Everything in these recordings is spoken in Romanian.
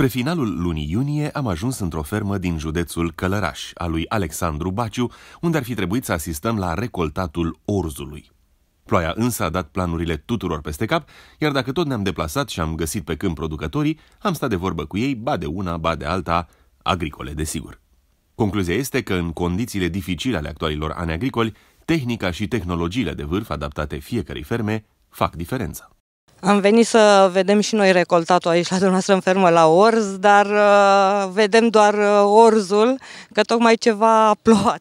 Spre finalul lunii iunie am ajuns într-o fermă din județul Călăraș, a lui Alexandru Baciu, unde ar fi trebuit să asistăm la recoltatul orzului. Ploaia însă a dat planurile tuturor peste cap, iar dacă tot ne-am deplasat și am găsit pe câmp producătorii, am stat de vorbă cu ei, ba de una, ba de alta, agricole, desigur. Concluzia este că în condițiile dificile ale actualilor ani agricoli, tehnica și tehnologiile de vârf adaptate fiecărei ferme fac diferența. Am venit să vedem și noi recoltatul aici la dumneavoastră în fermă la orz, dar uh, vedem doar uh, orzul, că tocmai ceva a plouat.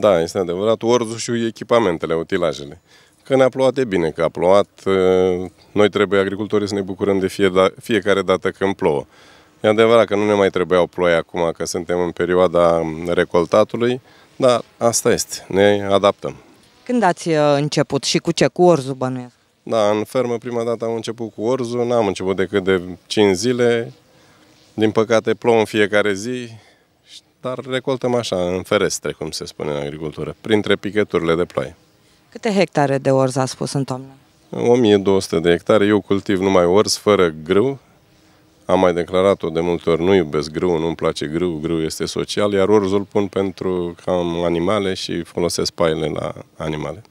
Da, este adevărat, orzul și echipamentele, utilajele. Că ne-a plouat e bine, că a plouat. Uh, noi trebuie, agricultorii, să ne bucurăm de fie, da-, fiecare dată când plouă. E adevărat că nu ne mai trebuiau ploi acum, că suntem în perioada recoltatului, dar asta este, ne adaptăm. Când ați uh, început și cu ce? Cu orzul bănuiesc? Da, în fermă prima dată am început cu orzul, n-am început decât de 5 zile. Din păcate plouă în fiecare zi, dar recoltăm așa, în ferestre, cum se spune în agricultură, printre picăturile de ploaie. Câte hectare de orz a spus în toamnă? 1200 de hectare. Eu cultiv numai orz fără grâu. Am mai declarat-o de multe ori, nu iubesc grâu, nu-mi place grâu, grâu este social, iar orzul pun pentru cam animale și folosesc paile la animale.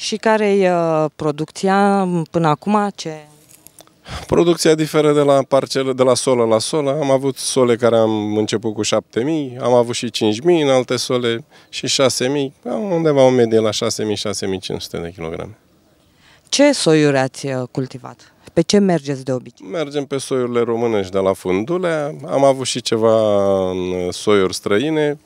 Și care e uh, producția până acum? Ce... Producția diferă de la parcele, de la solă la solă. Am avut sole care am început cu 7.000, am avut și 5.000, în alte sole și 6.000, undeva o medie la 6.000-6.500 de kilograme. Ce soiuri ați uh, cultivat? Pe ce mergeți de obicei? Mergem pe soiurile românești de la Fundulea. Am avut și ceva uh, soiuri străine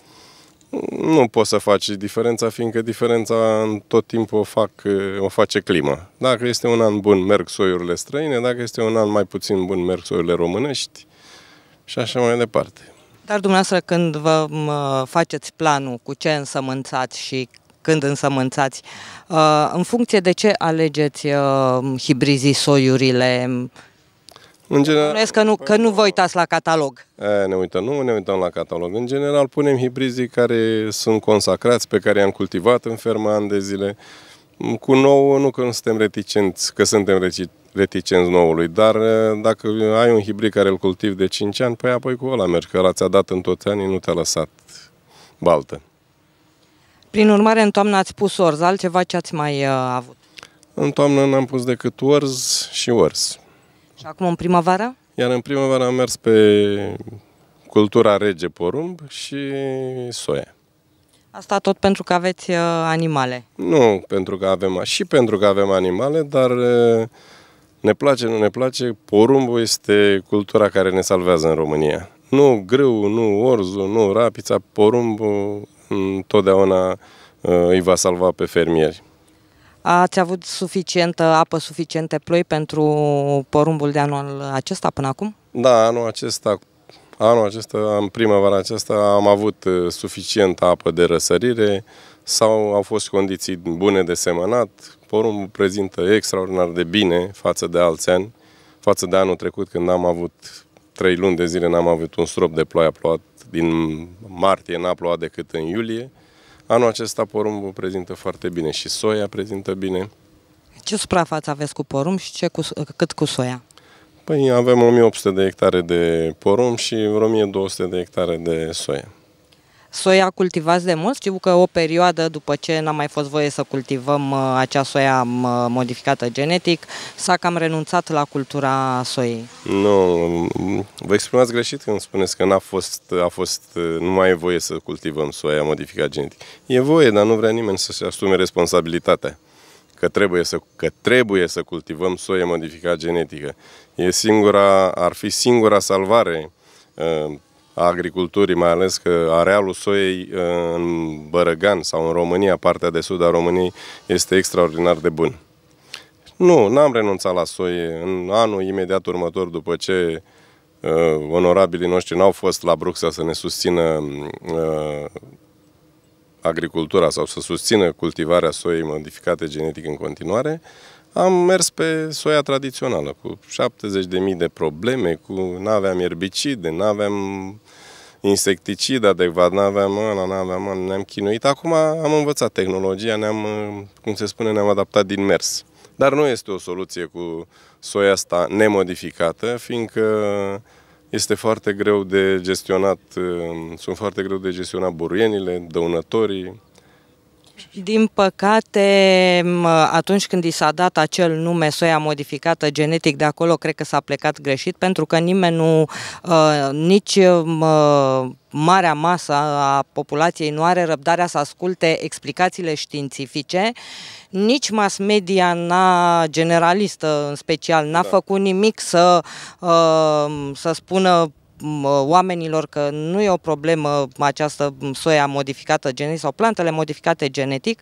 nu poți să faci diferența, fiindcă diferența în tot timpul o, fac, o face clima. Dacă este un an bun, merg soiurile străine, dacă este un an mai puțin bun, merg soiurile românești și așa mai departe. Dar dumneavoastră când vă faceți planul cu ce însămânțați și când însămânțați, uh, în funcție de ce alegeți uh, hibrizii, soiurile, în general, că nu, că nu vă uitați la catalog. E, ne uităm, nu ne uităm la catalog. În general punem hibrizii care sunt consacrați, pe care i-am cultivat în fermă, ani de zile. Cu nou, nu că nu suntem reticenți, că suntem reticenți noului, dar dacă ai un hibrid care îl cultivi de 5 ani, păi apoi cu ăla mergi, că ăla ți-a dat în toți anii, nu te-a lăsat baltă. Prin urmare, în toamnă ați pus orz, altceva ce ați mai uh, avut? În toamnă n-am pus decât orz și orz. Și acum în primăvară? Iar în primăvară am mers pe cultura rege porumb și soia. Asta tot pentru că aveți uh, animale? Nu, pentru că avem, și pentru că avem animale, dar uh, ne place, nu ne place, porumbul este cultura care ne salvează în România. Nu grâu, nu orzul, nu rapița, porumbul întotdeauna mm, uh, îi va salva pe fermieri. Ați avut suficientă apă, suficiente ploi pentru porumbul de anul acesta până acum? Da, anul acesta, anul acesta, în primăvara aceasta am avut uh, suficientă apă de răsărire sau au fost condiții bune de semănat. Porumbul prezintă extraordinar de bine față de alți ani, față de anul trecut când am avut trei luni de zile n-am avut un strop de ploaie, a plouat din martie, n-a plouat decât în iulie. Anul acesta porumbul prezintă foarte bine și soia prezintă bine. Ce suprafață aveți cu porumb și ce cu, cât cu soia? Păi avem 1800 de hectare de porumb și vreo 1200 de hectare de soia. Soia cultivați de mult? Știu că o perioadă după ce n-a mai fost voie să cultivăm uh, acea soia uh, modificată genetic, s-a cam renunțat la cultura soiei. Nu, um, vă exprimați greșit când spuneți că n-a fost, a fost, uh, nu mai e voie să cultivăm soia modificată genetic. E voie, dar nu vrea nimeni să-și asume responsabilitatea că trebuie să, că trebuie să cultivăm soie modificată genetică. E singura, ar fi singura salvare a agriculturii, mai ales că arealul soiei uh, în Bărăgan sau în România, partea de sud a României, este extraordinar de bun. Nu, n-am renunțat la soie. În anul imediat următor, după ce uh, onorabilii noștri n-au fost la Bruxelles să ne susțină uh, agricultura sau să susțină cultivarea soiei modificate genetic în continuare, am mers pe soia tradițională, cu 70.000 de probleme, cu n-aveam erbicide, n-aveam insecticide adecvat, n-aveam ăla, n-aveam ne-am chinuit. Acum am învățat tehnologia, ne-am, cum se spune, ne-am adaptat din mers. Dar nu este o soluție cu soia asta nemodificată, fiindcă este foarte greu de gestionat, sunt foarte greu de gestionat buruienile, dăunătorii, din păcate, atunci când i s-a dat acel nume, soia modificată genetic de acolo, cred că s-a plecat greșit, pentru că nimeni nu, ă, nici marea masă a populației nu are răbdarea să asculte explicațiile științifice, nici mass media n-a generalistă în special, n-a da. făcut nimic să, ă, să spună oamenilor că nu e o problemă această soia modificată genetic sau plantele modificate genetic,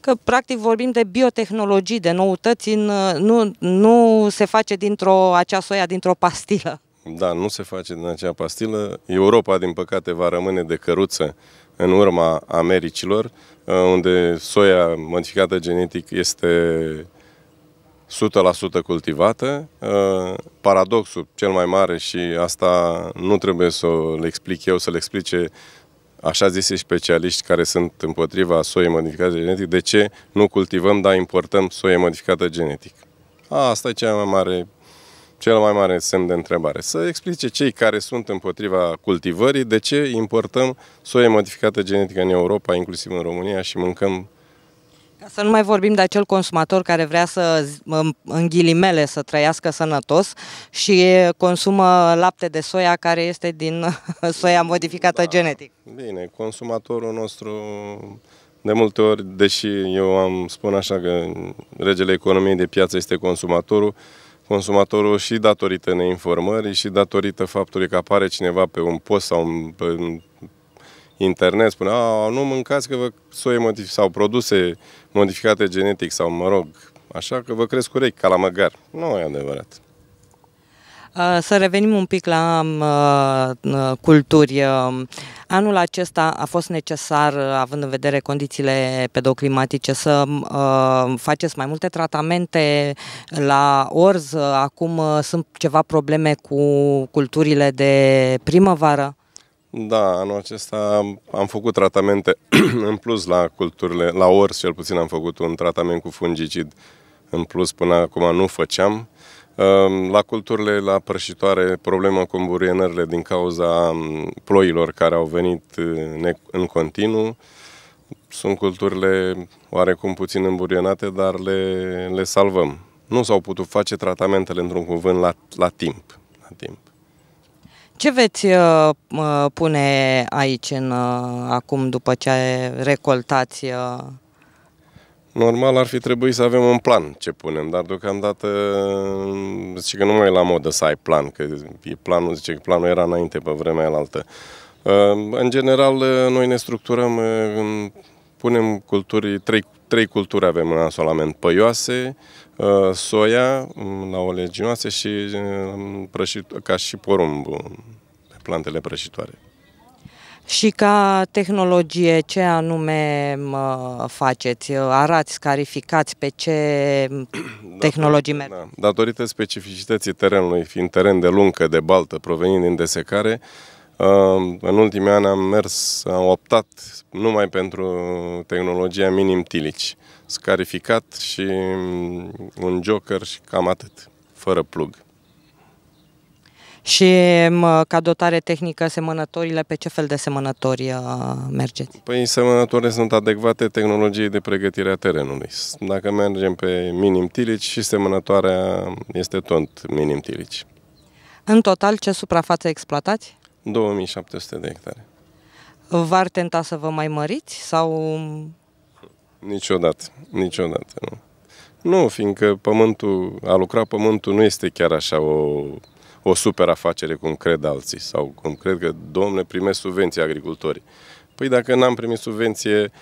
că practic vorbim de biotehnologii, de noutăți, în, nu, nu se face dintr-o acea soia dintr-o pastilă. Da, nu se face din acea pastilă. Europa, din păcate, va rămâne de căruță în urma Americilor, unde soia modificată genetic este 100% cultivată. Uh, paradoxul cel mai mare și asta nu trebuie să le explic eu, să le explice așa zise specialiști care sunt împotriva soiei modificate genetic, de ce nu cultivăm, dar importăm soie modificată genetic. Asta e cea mai mare, cel mai mare semn de întrebare. Să explice cei care sunt împotriva cultivării, de ce importăm soie modificată genetică în Europa, inclusiv în România, și mâncăm ca să nu mai vorbim de acel consumator care vrea să, în ghilimele, să trăiască sănătos și consumă lapte de soia care este din soia modificată da, genetic. Bine, consumatorul nostru de multe ori, deși eu am spun așa că regele economiei de piață este consumatorul, consumatorul și datorită neinformării și datorită faptului că apare cineva pe un post sau un, pe, internet, spune, a, nu mâncați că vă soie modific- sau produse modificate genetic sau, mă rog, așa că vă cresc urechi ca la măgar. Nu e adevărat. Să revenim un pic la uh, culturi. Anul acesta a fost necesar, având în vedere condițiile pedoclimatice, să uh, faceți mai multe tratamente la orz. Acum uh, sunt ceva probleme cu culturile de primăvară. Da, anul acesta am făcut tratamente în plus la culturile, la ors cel puțin am făcut un tratament cu fungicid în plus, până acum nu făceam. Ehm, la culturile, la prășitoare, problema cu îmburuienările din cauza ploilor care au venit în continuu. Sunt culturile oarecum puțin îmburienate, dar le, le salvăm. Nu s-au putut face tratamentele, într-un cuvânt, la, la timp. La timp. Ce veți uh, pune aici în, uh, acum după ce recoltați? Uh... Normal ar fi trebuit să avem un plan ce punem, dar deocamdată uh, zice că nu mai e la modă să ai plan, că e planul, zice că planul era înainte pe vremea altă. Uh, în general, uh, noi ne structurăm, punem culturi, trei, trei culturi avem în asolament, păioase, Uh, soia mm, la oleaginoase și uh, prășit, ca și porumb pe plantele prășitoare. Și ca tehnologie, ce anume faceți? Arați, scarificați pe ce mm, tehnologii merg? Da. Datorită specificității terenului, fiind teren de luncă, de baltă, provenind din desecare, uh, în ultimii ani am mers, am optat numai pentru tehnologia minim tilici scarificat și un joker și cam atât, fără plug. Și ca dotare tehnică, semănătorile, pe ce fel de semănători uh, mergeți? Păi semănătorile sunt adecvate tehnologiei de pregătire a terenului. Dacă mergem pe minim tilici și semănătoarea este tot minim tilici. În total, ce suprafață exploatați? 2700 de hectare. V-ar tenta să vă mai măriți sau Niciodată, niciodată, nu. Nu, fiindcă pământul, a lucra pământul nu este chiar așa o, o super afacere cum cred alții sau cum cred că, domne, primesc subvenții agricultorii. Păi dacă n-am primit subvenție,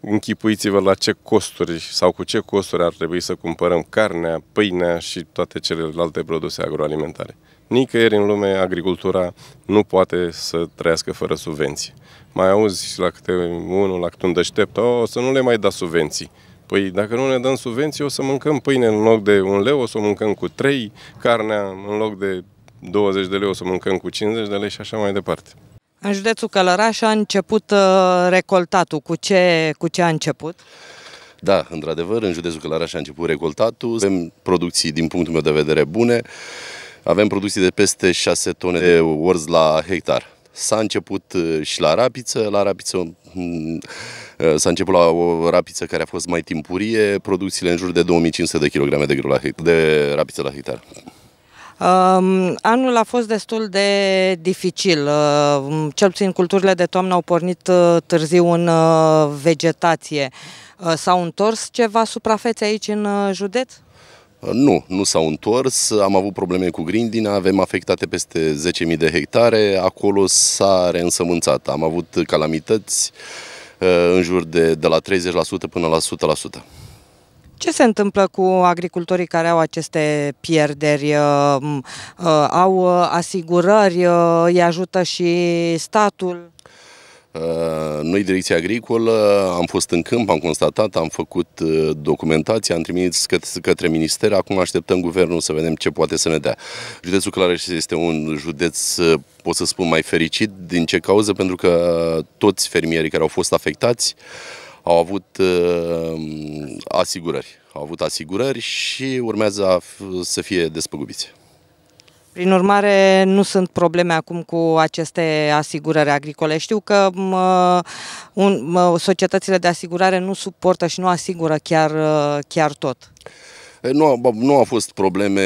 închipuiți-vă la ce costuri sau cu ce costuri ar trebui să cumpărăm carnea, pâinea și toate celelalte produse agroalimentare. Nicăieri în lume agricultura nu poate să trăiască fără subvenții. Mai auzi la câte unul, la câte un deștept, o, să nu le mai da subvenții. Păi dacă nu ne dăm subvenții, o să mâncăm pâine în loc de un leu, o să o mâncăm cu trei carnea în loc de 20 de lei, o să mâncăm cu 50 de lei și așa mai departe. În județul Călăraș a început uh, recoltatul. Cu ce, cu ce a început? Da, într-adevăr, în județul Călăraș a început recoltatul. Avem producții, din punctul meu de vedere, bune. Avem producții de peste 6 tone de orz la hectar. S-a început uh, și la rapiță, la rapiță mm, uh, s-a început la o rapiță care a fost mai timpurie, producțiile în jur de 2500 de kg de, la hectar, de rapiță la hectar. Um, anul a fost destul de dificil. Um, cel puțin culturile de toamnă au pornit uh, târziu în vegetație. S-au întors ceva suprafețe aici în județ? Nu, nu s-au întors, am avut probleme cu grindina, avem afectate peste 10.000 de hectare, acolo s-a reînsămânțat, am avut calamități uh, în jur de, de la 30% până la 100%. Ce se întâmplă cu agricultorii care au aceste pierderi? Uh, uh, au asigurări? Îi ajută și statul? Uh, noi, Direcția Agricolă, am fost în câmp, am constatat, am făcut uh, documentația, am trimis către minister, acum așteptăm guvernul să vedem ce poate să ne dea. Județul Clareș este un județ, uh, pot să spun, mai fericit. Din ce cauză? Pentru că toți fermierii care au fost afectați au avut asigurări. Au avut asigurări și urmează să fie despăgubiți. Prin urmare, nu sunt probleme acum cu aceste asigurări agricole. Știu că mă, un, mă, societățile de asigurare nu suportă și nu asigură chiar, chiar tot. Nu, nu au fost probleme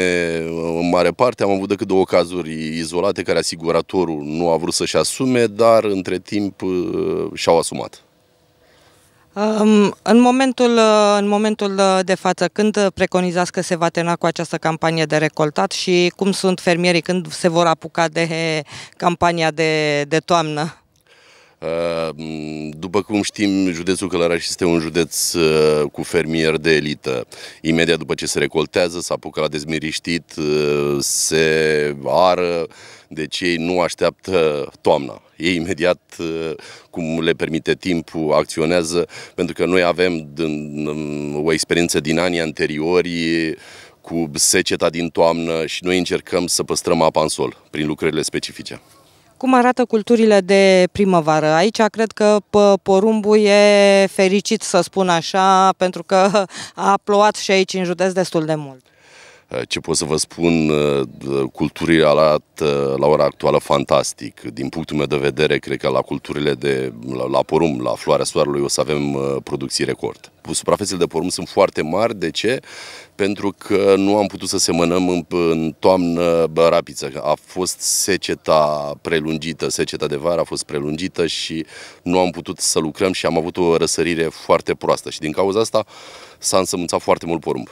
în mare parte, am avut decât două cazuri izolate care asiguratorul nu a vrut să-și asume, dar între timp uh, și-au asumat. În momentul, uh, în momentul uh, de față, când preconizați că se va termina cu această campanie de recoltat și cum sunt fermierii când se vor apuca de campania de, de toamnă? Uh, după cum știm, județul Călăraș este un județ cu fermieri de elită. Imediat după ce se recoltează, se apucă la dezmiriștit, se ară, deci ei nu așteaptă toamna. Ei imediat, uh, cum le permite timpul, acționează, pentru că noi avem um, o experiență din anii anteriori cu seceta din toamnă și noi încercăm să păstrăm apa în sol prin lucrările specifice. Cum arată culturile de primăvară? Aici cred că porumbul e fericit, să spun așa, pentru că a plouat și aici în județ destul de mult. Eh, ce pot să vă spun, eh, culturile arată eh, la ora actuală fantastic. Din punctul meu de vedere, cred că la culturile de la, la porum, la floarea soarelui, o să avem producții record. Suprafețele de porum sunt foarte mari. De ce? Pentru că nu am putut să semănăm în, în toamnă rapiță. A fost seceta prelungită, seceta de vară a fost prelungită și nu am putut să lucrăm și am avut o răsărire foarte proastă. Și din cauza asta s-a însămânțat foarte mult porumb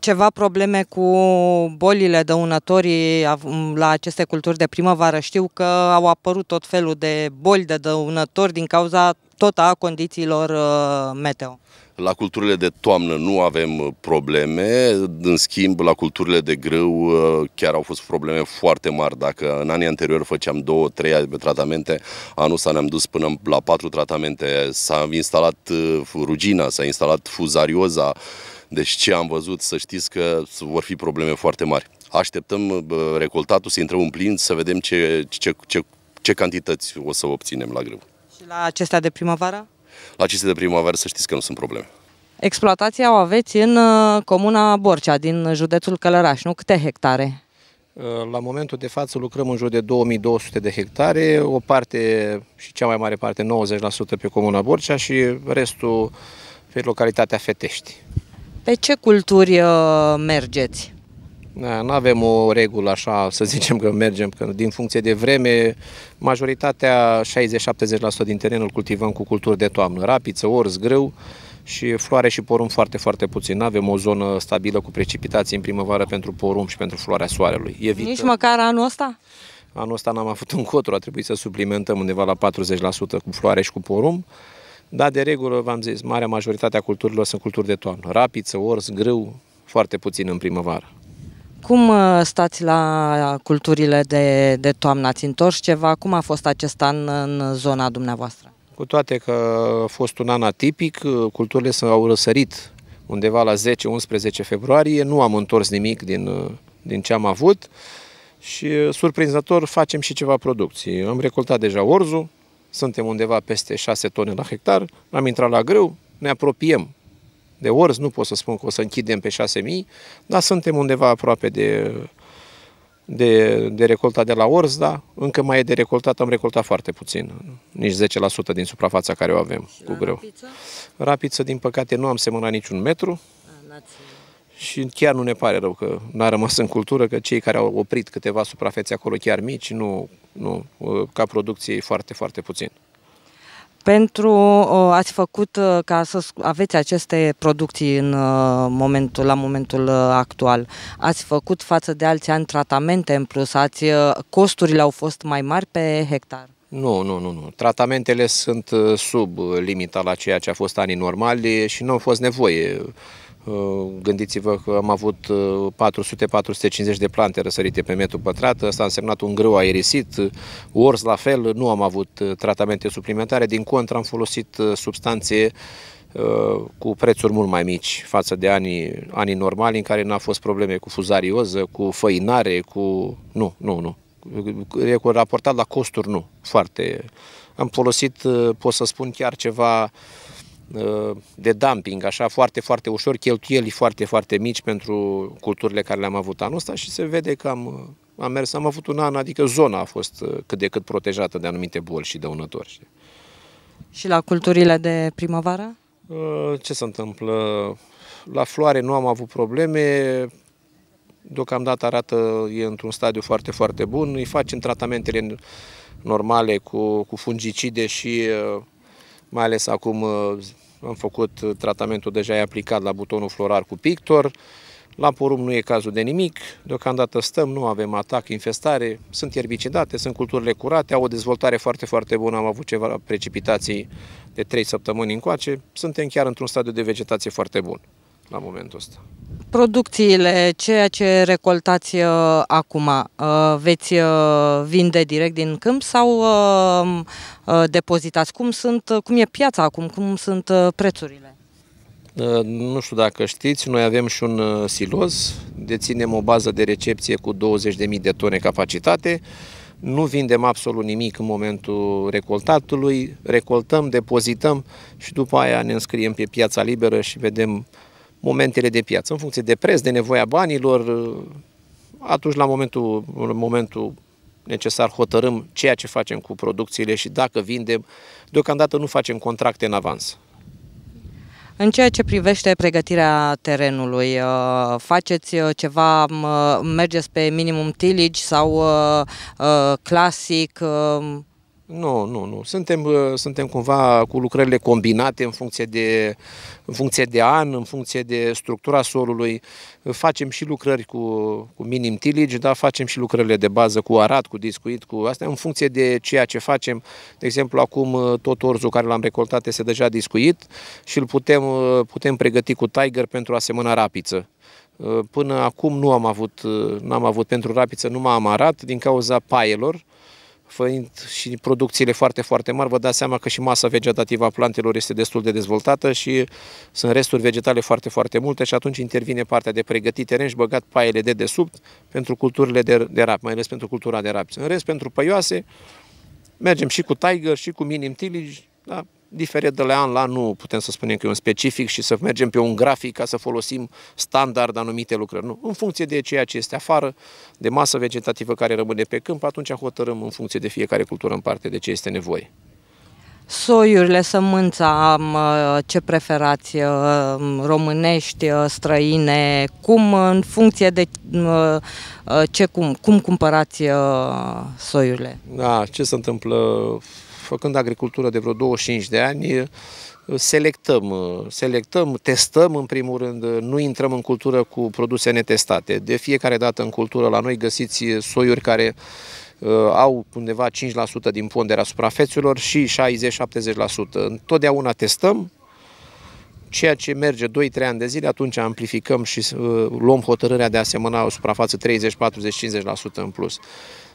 ceva probleme cu bolile dăunătorii la aceste culturi de primăvară. Știu că au apărut tot felul de boli de dăunători din cauza tot a condițiilor uh, meteo. La culturile de toamnă nu avem uh, probleme, în schimb la culturile de grâu uh, chiar au fost probleme foarte mari. Dacă în anii anteriori făceam două, trei tratamente, anul ăsta ne-am dus până la patru tratamente. S-a instalat rugina, s-a instalat fuzarioza, deci ce am văzut, să știți că vor fi probleme foarte mari. Așteptăm recoltatul, să intrăm în plin, să vedem ce, ce, ce, ce cantități o să obținem la grâu. Și la acestea de primăvară? La acestea de primăvară să știți că nu sunt probleme. Exploatația o aveți în uh, comuna Borcea, din județul Călăraș, nu? Câte hectare? Uh, la momentul de față lucrăm în jur de 2200 de hectare, o parte și cea mai mare parte, 90% pe comuna Borcea și restul pe localitatea Fetești. Pe ce culturi uh, mergeți? Da, nu avem o regulă așa, să zicem că mergem, că din funcție de vreme, majoritatea, 60-70% din terenul îl cultivăm cu culturi de toamnă, rapiță, orz, grâu și floare și porumb foarte, foarte puțin. Nu avem o zonă stabilă cu precipitații în primăvară pentru porumb și pentru floarea soarelui. Evită... Nici măcar anul ăsta? Anul ăsta n-am avut un cotru, a trebuit să suplimentăm undeva la 40% cu floare și cu porumb. Da, de regulă, v-am zis, marea majoritate a culturilor sunt culturi de toamnă. Rapiță, ors, grâu, foarte puțin în primăvară. Cum uh, stați la culturile de, de toamnă? Ați întors ceva? Cum a fost acest an în zona dumneavoastră? Cu toate că a fost un an atipic, uh, culturile s-au răsărit undeva la 10-11 februarie, nu am întors nimic din, uh, din ce am avut și surprinzător facem și ceva producții. Am recoltat deja orzul, suntem undeva peste 6 tone la hectar, am intrat la greu, ne apropiem de orz, nu pot să spun că o să închidem pe 6.000, dar suntem undeva aproape de, de, de recolta de la orz, da, încă mai e de recoltat, am recoltat foarte puțin, nici 10% din suprafața care o avem cu greu. Rapiță? rapiță, din păcate, nu am semănat niciun metru. A, ah, și chiar nu ne pare rău că n-a rămas în cultură, că cei care au oprit câteva suprafețe acolo chiar mici, nu, nu ca producție foarte, foarte puțin. Pentru ați făcut uh, ca să aveți aceste producții în uh, momentul, la momentul uh, actual, ați făcut față de alți ani tratamente în plus, ați, costurile au fost mai mari pe hectar? Nu, nu, nu, nu. Tratamentele sunt sub limita la ceea ce a fost anii normali și nu a fost nevoie Uh, gândiți-vă că am avut 400-450 uh, de plante răsărite pe metru pătrat, asta a însemnat un grâu aerisit, uh, ors la fel, nu am avut tratamente suplimentare, din contră am folosit substanțe cu prețuri mult mai mici față de anii, anii normali în care n-a fost probleme cu fuzarioză, cu făinare, cu... Nu, nu, nu. cu Raportat la costuri, nu. Foarte... Am folosit, pot să spun chiar ceva Uh, de dumping, așa foarte, foarte ușor, cheltuieli foarte, foarte mici pentru culturile care le-am avut anul ăsta și se vede că am, uh, am mers, am avut un an, adică zona a fost uh, cât de cât protejată de anumite boli și dăunători. Și la culturile de primăvară? Ce se întâmplă? La floare nu am avut probleme, deocamdată arată, e într-un stadiu foarte, foarte bun, îi facem tratamentele normale cu, cu fungicide și mai ales acum am făcut uh, tratamentul deja, e aplicat la butonul florar cu pictor. La porum nu e cazul de nimic, deocamdată stăm, nu avem atac, infestare, sunt erbicidate, sunt culturile curate, au o dezvoltare foarte, foarte bună, am avut ceva precipitații de 3 săptămâni încoace, suntem chiar într-un stadiu de vegetație foarte bun la momentul ăsta. Producțiile, ceea ce recoltați uh, acum, uh, veți uh, vinde direct din câmp sau uh, uh, depozitați? Cum, sunt, uh, cum e piața acum? Cum sunt uh, prețurile? Uh, nu știu dacă știți, noi avem și un uh, siloz, deținem o bază de recepție cu 20.000 de tone capacitate, nu vindem absolut nimic în momentul recoltatului, recoltăm, depozităm și după aia ne înscriem pe piața liberă și vedem momentele de piață, în funcție de preț, de nevoia banilor. Atunci, la momentul, momentul necesar, hotărâm ceea ce facem cu producțiile și dacă vindem. Deocamdată nu facem contracte în avans. În ceea ce privește pregătirea terenului, uh, faceți uh, ceva, mergeți pe minimum tillage sau uh, clasic? Nu, nu, nu. Suntem, uh, suntem cumva cu lucrările combinate în funcție, de, în funcție de an, în funcție de structura solului. Facem și lucrări cu, cu minim tilici, dar facem și lucrările de bază cu arat, cu discuit, cu astea, în funcție de ceea ce facem. De exemplu, acum uh, tot orzul care l-am recoltat este deja discuit și îl putem, uh, putem pregăti cu Tiger pentru a semăna rapiță. Până acum nu am avut, n-am avut pentru rapiță, nu m-am arat din cauza paielor, făind și producțiile foarte, foarte mari, vă dați seama că și masa vegetativă a plantelor este destul de dezvoltată și sunt resturi vegetale foarte, foarte multe și atunci intervine partea de pregătit teren și băgat paiele de desubt pentru culturile de, de rap, mai ales pentru cultura de rap. În rest, pentru păioase, mergem și cu Tiger, și cu Minim Tillage, da? diferit de la an la an, nu putem să spunem că e un specific și să mergem pe un grafic ca să folosim standard anumite lucrări. Nu. În funcție de ceea ce este afară, de masă vegetativă care rămâne pe câmp, atunci hotărâm în funcție de fiecare cultură în parte de ce este nevoie. Soiurile, sămânța, uh, ce preferați, uh, românești, uh, străine, cum, în funcție de ce, cum, cum cumpărați soiurile? Da, ce se întâmplă făcând agricultură de vreo 25 de ani, selectăm, selectăm, testăm în primul rând, nu intrăm în cultură cu produse netestate. De fiecare dată în cultură la noi găsiți soiuri care au undeva 5% din ponderea suprafețelor și 60-70%. Întotdeauna testăm, ceea ce merge 2-3 ani de zile, atunci amplificăm și luăm hotărârea de a semăna o suprafață 30, 40, 50% în plus.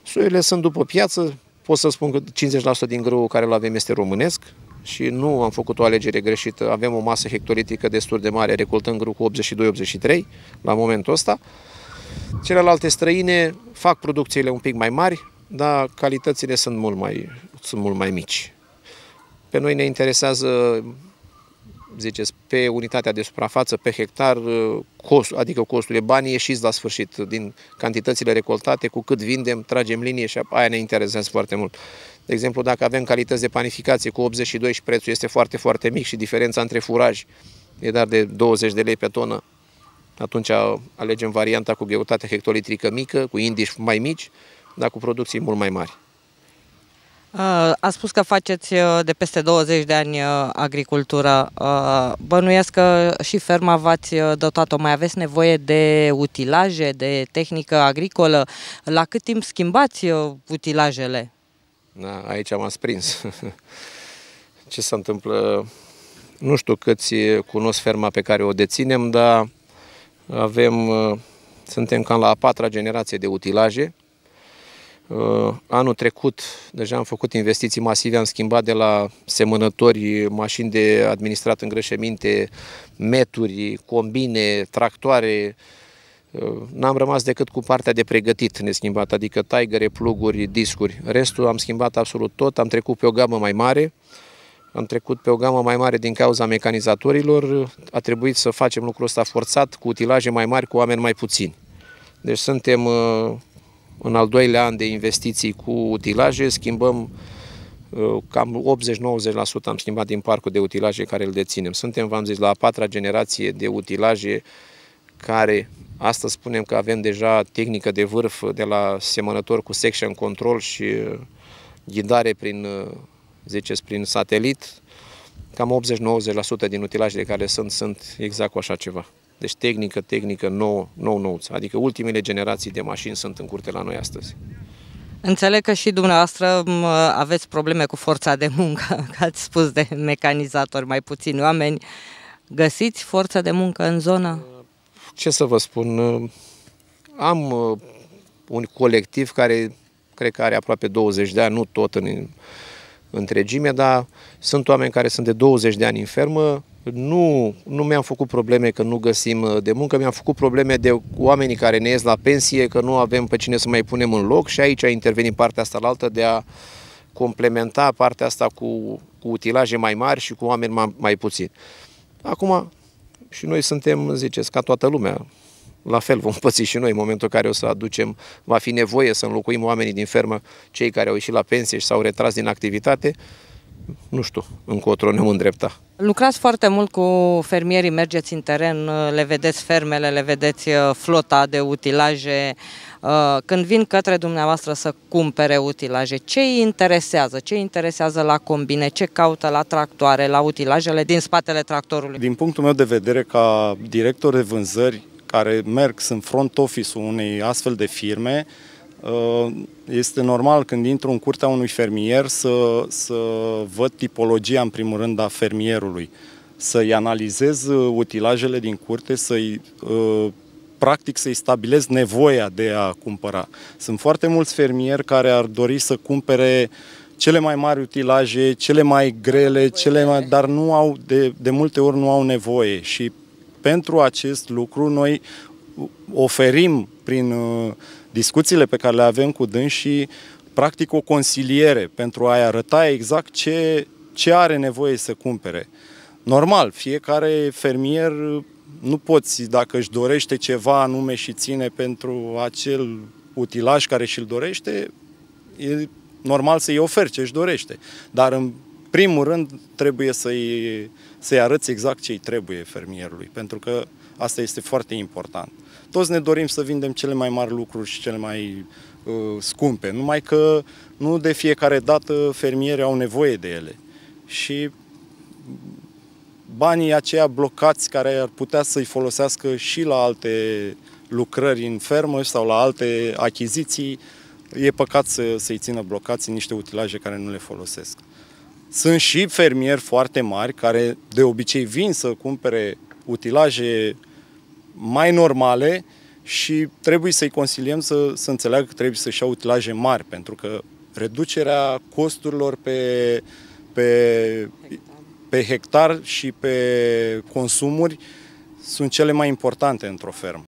Soiurile sunt după piață, pot să spun că 50% din grâu care îl avem este românesc și nu am făcut o alegere greșită. Avem o masă hectolitică destul de mare, recoltăm grâu cu 82-83 la momentul ăsta. Celelalte străine fac producțiile un pic mai mari, dar calitățile sunt mult mai, sunt mult mai mici. Pe noi ne interesează ziceți, pe unitatea de suprafață, pe hectar, uh, cost, adică costurile, banii ieșiți la sfârșit din cantitățile recoltate, cu cât vindem, tragem linie și aia ne interesează foarte mult. De exemplu, dacă avem calități de panificație cu 82 și prețul este foarte, foarte mic și diferența între furaj e dar de 20 de lei pe tonă, atunci alegem varianta cu greutate hectolitrică mică, cu indici mai mici, dar cu producții mult mai mari. A spus că faceți uh, de peste 20 de ani uh, agricultură. Uh, bănuiesc că și ferma v-ați dotat-o. Mai aveți nevoie de utilaje, de tehnică agricolă? La cât timp schimbați utilajele? Da, aici m-am prins. Ce se întâmplă? Nu știu câți cunosc ferma pe care o deținem, dar avem, suntem cam la a patra generație de utilaje Uh, anul trecut deja am făcut investiții masive, am schimbat de la semănători mașini de administrat îngrășăminte, meturi, combine, tractoare. Uh, n-am rămas decât cu partea de pregătit neschimbat, adică taigăre, pluguri, discuri. Restul am schimbat absolut tot, am trecut pe o gamă mai mare, am trecut pe o gamă mai mare din cauza mecanizatorilor, a trebuit să facem lucrul ăsta forțat, cu utilaje mai mari, cu oameni mai puțini. Deci suntem uh, în al doilea an de investiții cu utilaje schimbăm uh, cam 80-90% am schimbat din parcul de utilaje care îl deținem. Suntem, v-am zis, la a patra generație de utilaje care, astăzi spunem că avem deja tehnică de vârf de la semănător cu section control și uh, ghidare prin, uh, ziceți, prin satelit, cam 80-90% din utilajele care sunt, sunt exact cu așa ceva. Deci tehnică, tehnică nou, nou nouță. Adică ultimele generații de mașini sunt în curte la noi astăzi. Înțeleg că și dumneavoastră aveți probleme cu forța de muncă, că ați spus de mecanizatori, mai puțini oameni. Găsiți forța de muncă în zonă? Ce să vă spun, am uh, un colectiv care cred că are aproape 20 de ani, nu tot în întregime, dar sunt oameni care sunt de 20 de ani în fermă, nu, nu mi-am făcut probleme că nu găsim uh, de muncă, mi-am făcut probleme de oamenii care ne ies la pensie, că nu avem pe cine să mai punem în loc și aici a intervenit partea asta la altă de a complementa partea asta cu, cu utilaje mai mari și cu oameni mai, mai puțini. Acum și noi suntem, ziceți, ca toată lumea, la fel vom păți și noi în momentul în care o să aducem, va fi nevoie să înlocuim oamenii din fermă, cei care au ieșit la pensie și s-au retras din activitate, nu știu, încotro ne îndreptat. Lucrați foarte mult cu fermierii, mergeți în teren, le vedeți fermele, le vedeți uh, flota de utilaje. Uh, când vin către dumneavoastră să cumpere utilaje, ce îi interesează? Ce îi interesează la combine? Ce caută la tractoare, la utilajele din spatele tractorului? Din punctul meu de vedere, ca director de vânzări care merg, sunt front office-ul unei astfel de firme, Uh, este normal când intru în curtea unui fermier să, să văd tipologia, în primul rând, a fermierului, să-i analizez uh, utilajele din curte, să-i uh, practic să-i stabilez nevoia de a cumpăra. Sunt foarte mulți fermieri care ar dori să cumpere cele mai mari utilaje, cele mai grele, cele mai, dar nu au, de, de multe ori nu au nevoie și pentru acest lucru noi oferim prin uh, discuțiile pe care le avem cu dânsii, practic o consiliere pentru a-i arăta exact ce, ce are nevoie să cumpere. Normal, fiecare fermier nu poți, dacă își dorește ceva anume și ține pentru acel utilaj care și-l dorește, e normal să-i oferi ce își dorește. Dar în primul rând trebuie să-i, să-i arăți exact ce-i trebuie fermierului, pentru că Asta este foarte important. Toți ne dorim să vindem cele mai mari lucruri și cele mai uh, scumpe, numai că nu de fiecare dată fermierii au nevoie de ele. Și banii aceia blocați care ar putea să-i folosească și la alte lucrări în fermă sau la alte achiziții, e păcat să, să-i țină blocați niște utilaje care nu le folosesc. Sunt și fermieri foarte mari care de obicei vin să cumpere utilaje mai normale și trebuie să-i consiliem să, să înțeleagă că trebuie să-și iau utilaje mari, pentru că reducerea costurilor pe, pe, pe hectar și pe consumuri sunt cele mai importante într-o fermă.